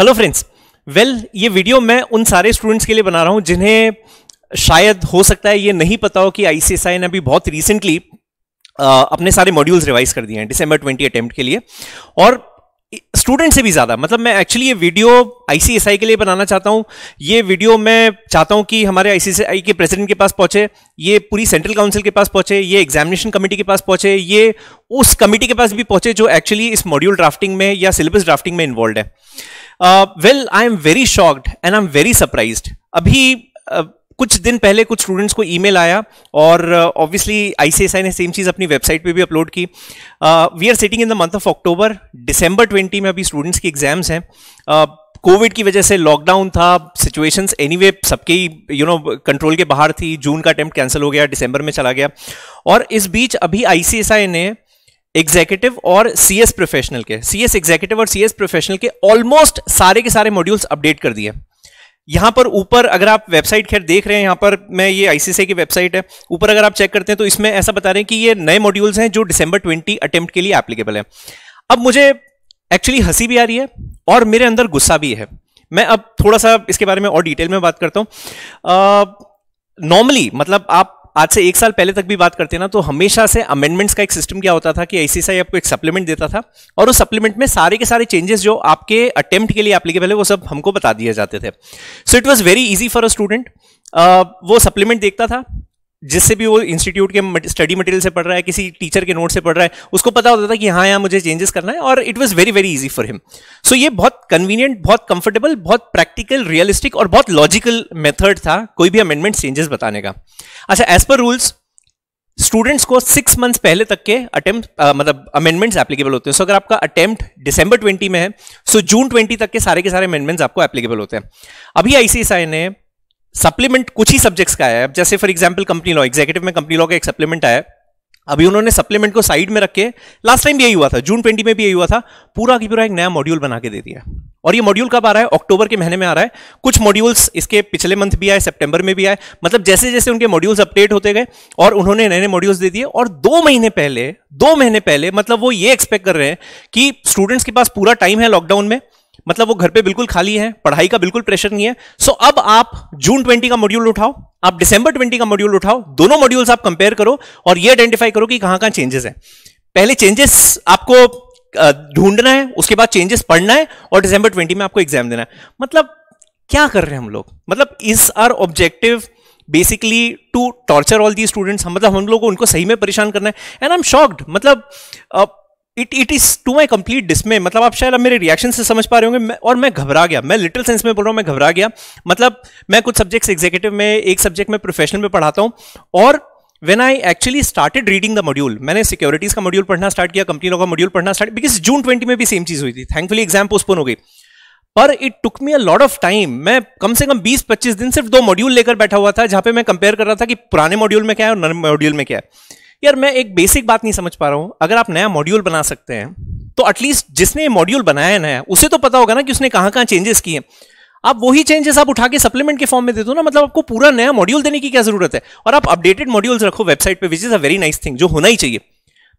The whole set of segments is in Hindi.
हेलो फ्रेंड्स वेल ये वीडियो मैं उन सारे स्टूडेंट्स के लिए बना रहा हूँ जिन्हें शायद हो सकता है ये नहीं पता हो कि आईसीएसआई ने अभी बहुत रिसेंटली अपने सारे मॉड्यूल्स रिवाइज कर दिए हैं डिसंबर 20 अटेम्प्ट के लिए और स्टूडेंट से भी ज़्यादा मतलब मैं एक्चुअली ये वीडियो आईसीएसआई के लिए बनाना चाहता हूँ ये वीडियो मैं चाहता हूँ कि हमारे आईसीएसआई के प्रेसिडेंट के पास पहुँचे ये पूरी सेंट्रल काउंसिल के पास पहुँचे ये एग्जामिनेशन कमेटी के पास पहुँचे ये उस कमेटी के पास भी पहुँचे जो एक्चुअली इस मॉड्यूल ड्राफ्टिंग में या सिलेबस ड्राफ्टिंग में इन्वॉल्व है well I am very shocked and I am very surprised अभी uh, कुछ दिन पहले कुछ स्टूडेंट्स को ईमेल आया और ऑब्वियसली uh, आईसीएसआई ने सेम चीज़ अपनी वेबसाइट पे भी अपलोड की we are sitting in the month of October December 20 में अभी स्टूडेंट्स की एग्जाम्स हैं कोविड uh, की वजह से लॉकडाउन था सिचुएशंस एनीवे सबके ही यू नो कंट्रोल के बाहर थी जून का अटैम्प्ट कैंसिल हो गया दिसंबर में चला गया और इस बीच अभी आईसीएसआई ने एग्जीक्यूटिव और सीएस प्रोफेशनल के सीएस एग्जीक्यूटिव और सीएस प्रोफेशनल के ऑलमोस्ट सारे के सारे मॉड्यूल्स अपडेट कर दिए यहां पर ऊपर अगर आप वेबसाइट खैर देख रहे हैं यहां पर मैं ये आईसीसी की वेबसाइट है ऊपर अगर आप चेक करते हैं तो इसमें ऐसा बता रहे हैं कि ये नए मॉड्यूल्स हैं जो डिसंबर 20 अटेम्प्ट के लिए एप्लीकेबल है अब मुझे एक्चुअली हंसी भी आ रही है और मेरे अंदर गुस्सा भी है मैं अब थोड़ा सा इसके बारे में और डिटेल में बात करता हूं नॉर्मली मतलब आप आज से एक साल पहले तक भी बात करते हैं ना तो हमेशा से अमेंडमेंट्स का एक सिस्टम क्या होता था कि आईसीएसआई आपको एक सप्लीमेंट देता था और उस सप्लीमेंट में सारे के सारे चेंजेस जो आपके अटेम्प्ट के लिए एप्लीकेबल है वो सब हमको बता दिए जाते थे so it was very easy for a student वो सप्लीमेंट देखता था जिससे भी वो इंस्टीट्यूट के स्टडी मटेरियल से पढ़ रहा है किसी टीचर के नोट से पढ़ रहा है उसको पता होता था कि हाँ यहाँ मुझे चेंजेस करना है और it was very very easy for him so ये बहुत कन्वीनियंट बहुत कंफर्टेबल बहुत प्रैक्टिकल रियलिस्टिक और बहुत लॉजिकल मेथड था कोई भी अमेंडमेंट चेंजेस बताने का अच्छा एज पर रूल्स स्टूडेंट्स को सिक्स मंथ्स पहले तक के अटेम्प्ट मतलब अमेंडमेंट्स एप्लीकेबल होते हैं सो so, अगर आपका अटेम्प्ट दिसंबर ट्वेंटी में है सो जून ट्वेंटी तक के सारे के सारे अमेंडमेंट्स आपको एप्लीकेबल होते हैं अभी आईसीएसआई ने सप्लीमेंट कुछ ही सब्जेक्ट्स का है अब जैसे for example company law executive में कंपनी लॉ का एक सप्लीमेंट आया अभी उन्होंने सप्लीमेंट को साइड में रख के लास्ट टाइम भी यही हुआ था जून ट्वेंटी में भी यही हुआ था पूरा की पूरा एक नया मॉड्यूल बना के दे दिया और ये मॉड्यूल कब आ रहा है अक्टूबर के महीने में आ रहा है कुछ मॉड्यूल्स इसके पिछले मंथ भी आए सितंबर में भी आए मतलब जैसे जैसे उनके मॉड्यूल्स अपडेट होते गए और उन्होंने नए नए मॉड्यूल्स दे दिए और दो महीने पहले दो महीने पहले मतलब वो ये एक्सपेक्ट कर रहे हैं कि स्टूडेंट्स के पास पूरा टाइम है लॉकडाउन में मतलब वो घर पे बिल्कुल खाली है पढ़ाई का बिल्कुल प्रेशर नहीं है सो so, अब आप जून 20 का मॉड्यूल उठाओ आप दिसंबर 20 का मॉड्यूल उठाओ दोनों मॉड्यूल्स आप कंपेयर करो और ये आइडेंटिफाई करो कि कहां कहां चेंजेस हैं पहले चेंजेस आपको ढूंढना है उसके बाद चेंजेस पढ़ना है और डिसंबर ट्वेंटी में आपको एग्जाम देना है मतलब क्या कर रहे हैं हम लोग मतलब is our objective basically to torture all the students मतलब हम लोग को उनको सही में परेशान करना है एंड आई एम शॉक्ड मतलब uh, it it is to my complete dismay मतलब आप शायद अब मेरे रिएक्शन से समझ पा रहे होंगे और मैं घबरा गया मैं लिटिल सेंस में बोल रहा हूँ मैं घबरा गया मतलब मैं कुछ सब्जेक्ट्स एग्जीक्यूटिव में एक सब्जेक्ट में प्रोफेशनल में पढ़ाता हूँ और when I actually started reading the module मैंने सिक्योरिटीज का मॉड्यूल पढ़ना स्टार्ट किया कंपनी लोग का मॉड्यूल पढ़ना स्टार्ट बिकॉज जून ट्वेंटी में भी सेम चीज हुई थी थैंकफुली एग्जाम पोस्टपोन हो गई पर it took me a lot of time मैं कम से कम 20-25 दिन सिर्फ दो मॉड्यूल लेकर बैठा हुआ था जहां पे मैं कंपेयर कर रहा था कि पुराने मॉड्यूल में क्या है और नए मॉड्यूल में क्या है यार मैं एक बेसिक बात नहीं समझ पा रहा हूं अगर आप नया मॉड्यूल बना सकते हैं तो एटलीस्ट जिसने मॉड्यूल बनाया है नया उसे तो पता होगा ना कि उसने कहां कहां चेंजेस किए आप वही चेंजेस आप उठा के सप्लीमेंट के फॉर्म में दे दो ना मतलब आपको पूरा नया मॉड्यूल देने की क्या जरूरत है और आप अपडेटेड मॉड्यूल्स रखो वेबसाइट पे which is a very nice thing जो होना ही चाहिए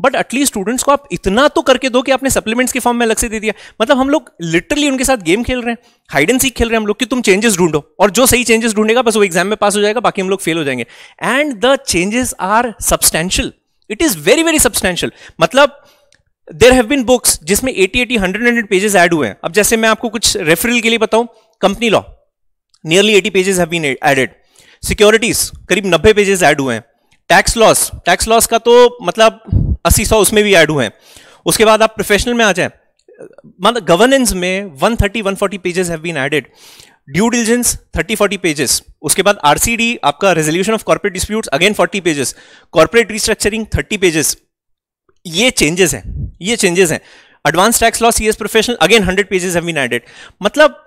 बट एटलीस्ट स्टूडेंट्स को आप इतना तो करके दो कि आपने सप्लीमेंट्स के फॉर्म में अलग से दे दिया मतलब हम लोग लिटरली उनके साथ गेम खेल रहे हैं हाइड एंड सीख खेल रहे हैं हम लोग कि तुम चेंजेस ढूंढो और जो सही चेंजेस ढूंढेगा बस वो एग्जाम में पास हो जाएगा बाकी हम लोग फेल हो जाएंगे and the changes are substantial it is very very substantial मतलब देर हैव बिन बुक्स जिसमें eighty eighty hundred hundred pages add हुए हैं अब जैसे मैं आपको कुछ रेफरल के लिए बताऊं company law nearly eighty pages have been added securities करीब नब्बे पेजेस एड हुए हैं टैक्स लॉस टैक्स लॉस का तो मतलब अस्सी सौ उसमें भी ऐड हुए हैं उसके बाद आप प्रोफेशनल में आ जाए मतलब गवर्नेंस में 130 140 pages have been added due diligence 30 40 pages उसके बाद आरसीडी आपका resolution of corporate disputes again 40 pages corporate restructuring 30 pages ये चेंजेस हैं ये चेंजेस हैं advance tax law CS professional again hundred pages have been added मतलब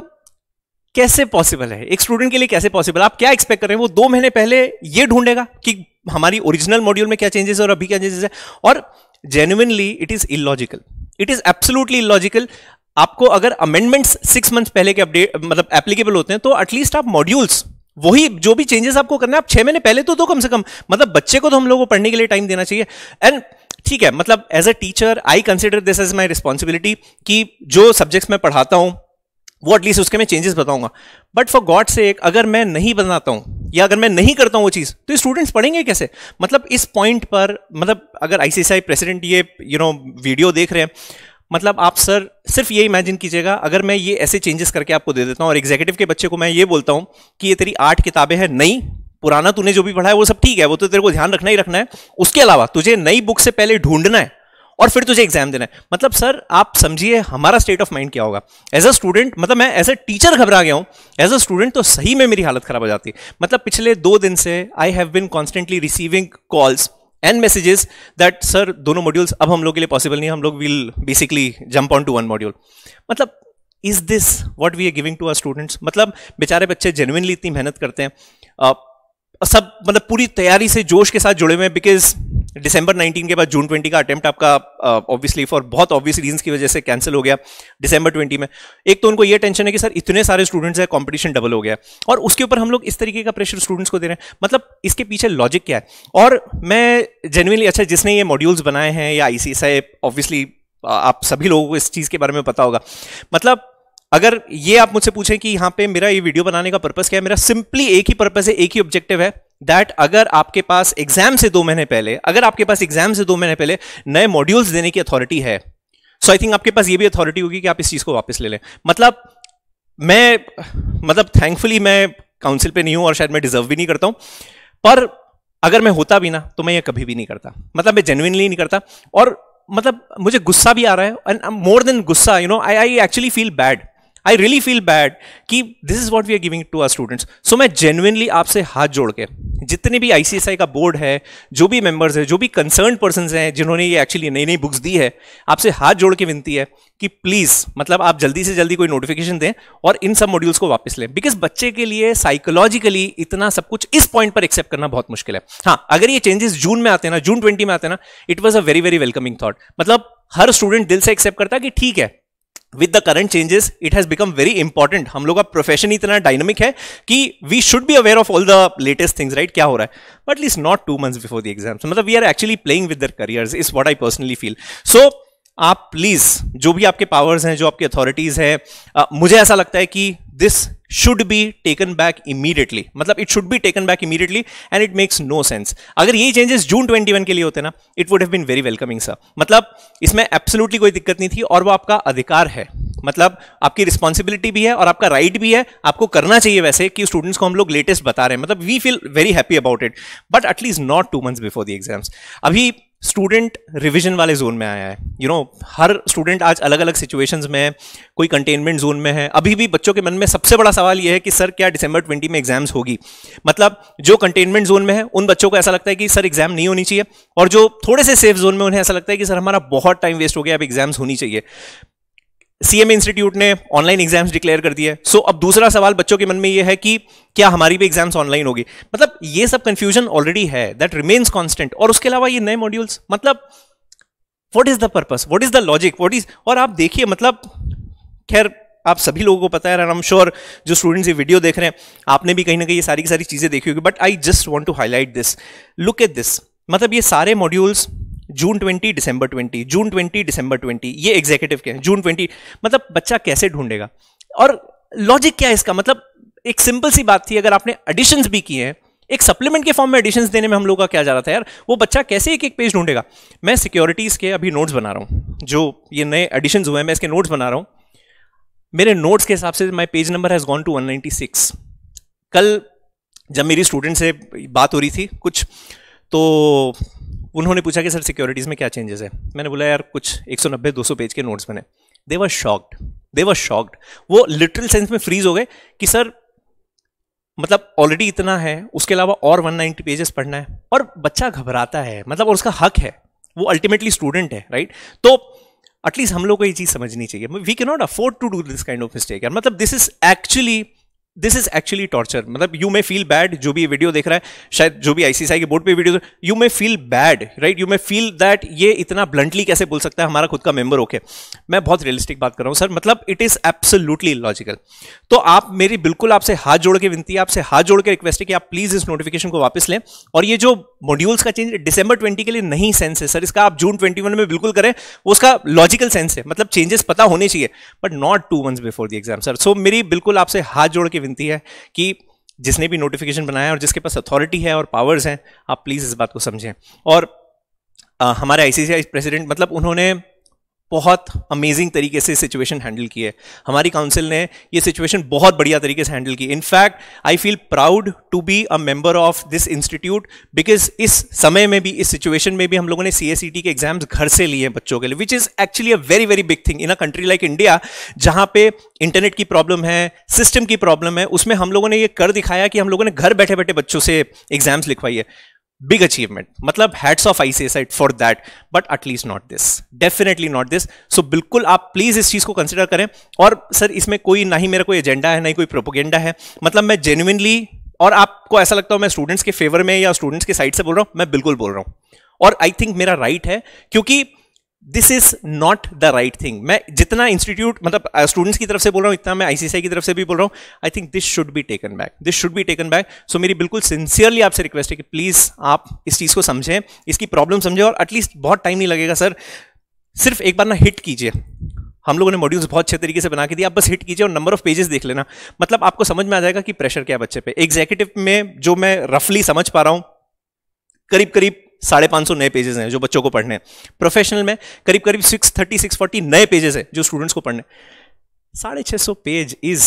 कैसे पॉसिबल है एक स्टूडेंट के लिए कैसे पॉसिबल आप क्या एक्सपेक्ट कर रहे हैं वो दो महीने पहले ये ढूंढेगा कि हमारी ओरिजिनल मॉड्यूल में क्या चेंजेस है और अभी क्या चेंजेस है और genuinely it is illogical it is absolutely illogical आपको अगर अमेंडमेंट्स सिक्स मंथ पहले के अपडेट मतलब एप्लीकेबल होते हैं तो एटलीस्ट आप मॉड्यूल्स वही जो भी चेंजेस आपको करना है आप छह महीने पहले तो दो तो कम से कम मतलब बच्चे को तो हम लोगों को पढ़ने के लिए टाइम देना चाहिए एंड ठीक है मतलब as a teacher I consider this as my responsibility कि जो सब्जेक्ट्स मैं पढ़ाता हूं वो एटलीस्ट उसके मैं चेंजेस बताऊंगा बट फॉर गॉड से एक अगर मैं नहीं बनाता हूं या अगर मैं नहीं करता हूँ वो चीज़ तो स्टूडेंट्स पढ़ेंगे कैसे मतलब इस पॉइंट पर मतलब अगर आईसीसीआई प्रेसिडेंट ये यू नो वीडियो देख रहे हैं मतलब आप सर सिर्फ ये इमेजिन कीजिएगा अगर मैं ये ऐसे चेंजेस करके आपको दे देता हूँ और एग्जीक्यूटिव के बच्चे को मैं ये बोलता हूँ कि ये तेरी आठ किताबें हैं नई पुराना तूने जो भी पढ़ा है वो सब ठीक है वो तो तेरे को ध्यान रखना ही रखना है उसके अलावा तुझे नई बुक से पहले ढूंढना है और फिर तुझे एग्जाम देना है मतलब सर आप समझिए हमारा स्टेट ऑफ माइंड क्या होगा एज अ स्टूडेंट मतलब मैं एज अ टीचर घबरा गया हूँ एज अ स्टूडेंट तो सही में मेरी हालत खराब हो जाती है मतलब पिछले दो दिन से I have been constantly receiving calls and messages that sir दोनों मॉड्यूल्स अब हम लोग के लिए पॉसिबल नहीं है हम लोग will basically jump on to one module मतलब is this what we are giving to our students मतलब बेचारे बच्चे जेनुइनली इतनी मेहनत करते हैं uh, सब मतलब पूरी तैयारी से जोश के साथ जुड़े हुए हैं बिकॉज डिसंबर 19 के बाद जून 20 का अटेम्प्ट आपका ऑब्वियसली uh, फॉर बहुत ऑब्वियस रीजंस की वजह से कैंसिल हो गया डिसंबर 20 में एक तो उनको ये टेंशन है कि सर इतने सारे स्टूडेंट्स हैं कंपटीशन डबल हो गया और उसके ऊपर हम लोग इस तरीके का प्रेशर स्टूडेंट्स को दे रहे हैं मतलब इसके पीछे लॉजिक क्या है और मैं जेनुअनली अच्छा जिसने ये मॉड्यूल्स बनाए हैं या आई सी ऑब्वियसली आप सभी लोगों को इस चीज़ के बारे में पता होगा मतलब अगर ये आप मुझसे पूछें कि यहाँ पे मेरा ये वीडियो बनाने का पर्पस क्या है मेरा सिंपली एक ही पर्पस है एक ही ऑब्जेक्टिव है दैट अगर आपके पास एग्जाम से दो महीने पहले अगर आपके पास एग्जाम से दो महीने पहले नए मॉड्यूल्स देने की अथॉरिटी है सो आई थिंक आपके पास ये भी अथॉरिटी होगी कि आप इस चीज़ को वापस ले लें मतलब मैं मतलब थैंकफुली मैं काउंसिल पे नहीं हूँ और शायद मैं डिजर्व भी नहीं करता हूं पर अगर मैं होता भी ना तो मैं ये कभी भी नहीं करता मतलब मैं जेन्यनली नहीं करता और मतलब मुझे गुस्सा भी आ रहा है एंड मोर देन गुस्सा you know I I actually feel bad I really feel bad कि this is what we are giving to our students so मैं जेनुनली आपसे हाथ जोड़ के जितने भी आई का बोर्ड है जो भी मेम्बर्स है जो भी कंसर्न पर्सन हैं जिन्होंने ये एक्चुअली नई नई बुक्स दी है आपसे हाथ जोड़ के विनती है कि प्लीज़ मतलब आप जल्दी से जल्दी कोई नोटिफिकेशन दें और इन सब मॉड्यूल्स को वापस लें बिकॉज बच्चे के लिए साइकोलॉजिकली इतना सब कुछ इस पॉइंट पर एक्सेप्ट करना बहुत मुश्किल है हाँ अगर ये चेंजेस जून में आते ना जून ट्वेंटी में आते ना it was a very very welcoming thought मतलब हर स्टूडेंट दिल से एक्सेप्ट करता है कि ठीक है with the current changes it has become very important हम लोग का प्रोफेशन इतना डायनामिक है कि we should be aware of all the latest things right क्या हो रहा है but least not two months before the exams मतलब we are actually playing with their careers is what I personally feel so आप प्लीज जो भी आपके पावर्स हैं जो आपकी अथॉरिटीज हैं मुझे ऐसा लगता है कि this should be taken back immediately मतलब it should be taken back immediately and it makes no sense अगर यही चेंजेस जून 21 के लिए होते ना it would have been very welcoming sir मतलब इसमें एब्सोल्युटली कोई दिक्कत नहीं थी और वो आपका अधिकार है मतलब आपकी रिस्पॉन्सिबिलिटी भी है और आपका राइट right भी है आपको करना चाहिए वैसे कि स्टूडेंट्स को हम लोग लेटेस्ट बता रहे हैं मतलब we feel very happy about it but at least not two months before the exams अभी स्टूडेंट रिविजन वाले जोन में आया है यू you नो know, हर स्टूडेंट आज अलग अलग सिचुएशंस में है कोई कंटेनमेंट जोन में है अभी भी बच्चों के मन में सबसे बड़ा सवाल यह है कि सर क्या दिसंबर ट्वेंटी में एग्जाम्स होगी मतलब जो कंटेनमेंट जोन में है उन बच्चों को ऐसा लगता है कि सर एग्जाम नहीं होनी चाहिए और जो थोड़े से सेफ जोन में उन्हें ऐसा लगता है कि सर हमारा बहुत टाइम वेस्ट हो गया अब एग्जाम्स होनी चाहिए सीएम इंस्टीट्यूट ने ऑनलाइन एग्जाम्स डिक्लेयर कर दिए सो so, अब दूसरा सवाल बच्चों के मन में ये है कि क्या हमारी भी एग्जाम्स ऑनलाइन होगी मतलब ये सब कंफ्यूजन ऑलरेडी है दैट रिमेन्स कॉन्स्टेंट और उसके अलावा ये नए मॉड्यूल्स मतलब what is the purpose what is the logic what is और आप देखिए मतलब खैर आप सभी लोगों को पता है आई एम श्योर जो स्टूडेंट्स ये वीडियो देख रहे हैं आपने भी कहीं ना कहीं ये सारी की सारी चीज़ें देखी होगी but I just want to highlight this look at this मतलब ये सारे modules June twenty December twenty June twenty December twenty ये एग्जीक्यूटिव के हैं जून ट्वेंटी मतलब बच्चा कैसे ढूंढेगा और लॉजिक क्या है इसका मतलब एक सिंपल सी बात थी अगर आपने एडिशंस भी किए हैं एक सप्लीमेंट के फॉर्म में एडिशंस देने में हम लोग का क्या जा रहा था यार वो बच्चा कैसे एक एक पेज ढूंढेगा मैं सिक्योरिटीज़ के अभी नोट्स बना रहा हूँ जो ये नए एडिशंस हुए हैं मैं इसके नोट्स बना रहा हूँ मेरे नोट्स के हिसाब से my page number has gone to one कल जब मेरी स्टूडेंट से बात हो रही थी कुछ तो उन्होंने पूछा कि सर सिक्योरिटीज़ में क्या चेंजेस है मैंने बोला यार कुछ 190 200 पेज के नोट्स बने they were shocked they were shocked वो लिटरल सेंस में फ्रीज हो गए कि सर मतलब ऑलरेडी इतना है उसके अलावा और 190 पेजेस पढ़ना है और बच्चा घबराता है मतलब और उसका हक है वो अल्टीमेटली स्टूडेंट है राइट तो एटलीस्ट हम लोग को ये चीज़ समझनी चाहिए we can not afford to do this kind of mistake मतलब this is actually this is actually torture मतलब यू मे फील बैड जो भी वीडियो देख रहा है शायद जो भी आईसीसीआई के बोर्ड पे video you may feel bad right you may feel that ये इतना ब्लंटली कैसे बोल सकता है हमारा खुद का मेंबर ओके मैं बहुत रियलिस्टिक बात कर रहा हूँ सर मतलब इट इज एब्सोल्युटली लॉजिकल तो आप मेरी बिल्कुल आपसे हाथ जोड़ के विनती है आपसे हाथ जोड़ के रिक्वेस्ट है कि आप प्लीज इस नोटिफिकेशन को वापस लें और ये जो मॉड्यूल्स का चेंज डिसंबर ट्वेंटी के लिए नहीं सेंस है सर इसका आप जून ट्वेंटी वन में बिल्कुल करें उसका लॉजिकल सेंस है मतलब चेंजेस पता होने चाहिए but not two months before the exam sir so मेरी बिल्कुल आपसे हाथ जोड़ के विनती है कि जिसने भी नोटिफिकेशन बनाया और जिसके पास अथॉरिटी है और पावर्स हैं आप प्लीज़ इस बात को समझें और आ, हमारे आईसीसीआई प्रेसिडेंट मतलब उन्होंने बहुत अमेजिंग तरीके से सिचुएशन हैंडल की है हमारी काउंसिल ने ये सिचुएशन बहुत बढ़िया तरीके से हैंडल की in fact I feel proud to be a member of this institute because इस समय में भी इस सिचुएशन में भी हम लोगों ने सी के एग्जाम्स घर से लिए हैं बच्चों के लिए which is actually a very very big thing in a country like India जहाँ पे इंटरनेट की प्रॉब्लम है सिस्टम की प्रॉब्लम है उसमें हम लोगों ने ये कर दिखाया कि हम लोगों ने घर बैठे बैठे बच्चों से एग्जाम्स लिखवाई है बिग अचीवमेंट मतलब I see as for for that but at least not this definitely not this so बिल्कुल आप प्लीज इस चीज को कंसिडर करें और सर इसमें कोई ना ही मेरा कोई एजेंडा है ना ही कोई प्रोपोगेंडा है मतलब मैं जेन्युनली और आपको ऐसा लगता हूं मैं स्टूडेंट्स के फेवर में या स्टूडेंट्स के साइड से बोल रहा हूँ मैं बिल्कुल बोल रहा हूं और आई थिंक मेरा राइट right है क्योंकि this is not the right thing मैं जितना इंस्टीट्यूट मतलब स्टूडेंट्स uh, की तरफ से बोल रहा हूँ इतना मैं आईसीसीआई की तरफ से भी बोल रहा हूँ I think this should be taken back this should be taken back so मेरी बिल्कुल सिंसियरली आपसे रिक्वेस्ट है कि प्लीज़ आप इस चीज़ को समझें इसकी प्रॉब्लम समझें और एटलीस्ट बहुत टाइम नहीं लगेगा सर सिर्फ एक बार ना हिट कीजिए हम लोगों ने मॉड्यूल्स बहुत अच्छे तरीके से बना के दिए आप बस हिट कीजिए और नंबर ऑफ पेजेस देख लेना मतलब आपको समझ में आ जाएगा कि प्रेशर क्या है बच्चे पे एग्जीक्यूटिव में जो मैं रफली समझ पा रहा हूँ करीब करीब साढ़े पाँच सौ नए पेजेस हैं जो बच्चों को पढ़ने हैं प्रोफेशनल में करीब करीब सिक्स थर्टी सिक्स फोर्टी नए पेजेस हैं जो स्टूडेंट्स को पढ़ने साढ़े छः सौ page is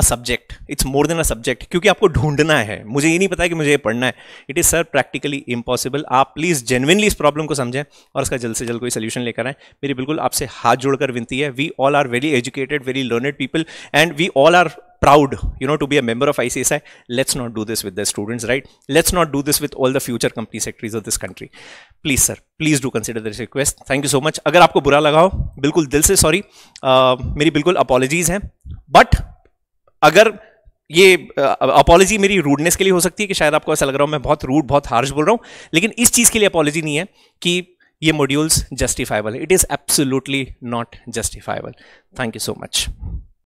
a subject it's more than a subject क्योंकि आपको ढूंढना है मुझे ये नहीं पता है कि मुझे ये पढ़ना है it is sir practically impossible आप प्लीज़ जेनविनली इस प्रॉब्लम को समझें और इसका जल्द से जल्द कोई सोल्यूशन लेकर आएँ मेरी बिल्कुल आपसे हाथ जोड़कर विनती है we all are very educated very learned people and we all are proud you know to be a member of icsi let's not do this with the students right let's not do this with all the future company secretaries of this country please sir please do consider this request thank you so much agar aapko bura laga ho bilkul dil se sorry uh, meri bilkul apologies hain but अगर ये अपॉलॉजी मेरी रूडनेस के लिए हो सकती है कि शायद आपको ऐसा लग रहा हूँ मैं बहुत रूड बहुत हार्श बोल रहा हूँ लेकिन इस चीज़ के लिए अपॉलॉजी नहीं है कि ये मॉड्यूल्स जस्टिफाइबल है it is absolutely not justifiable thank you so much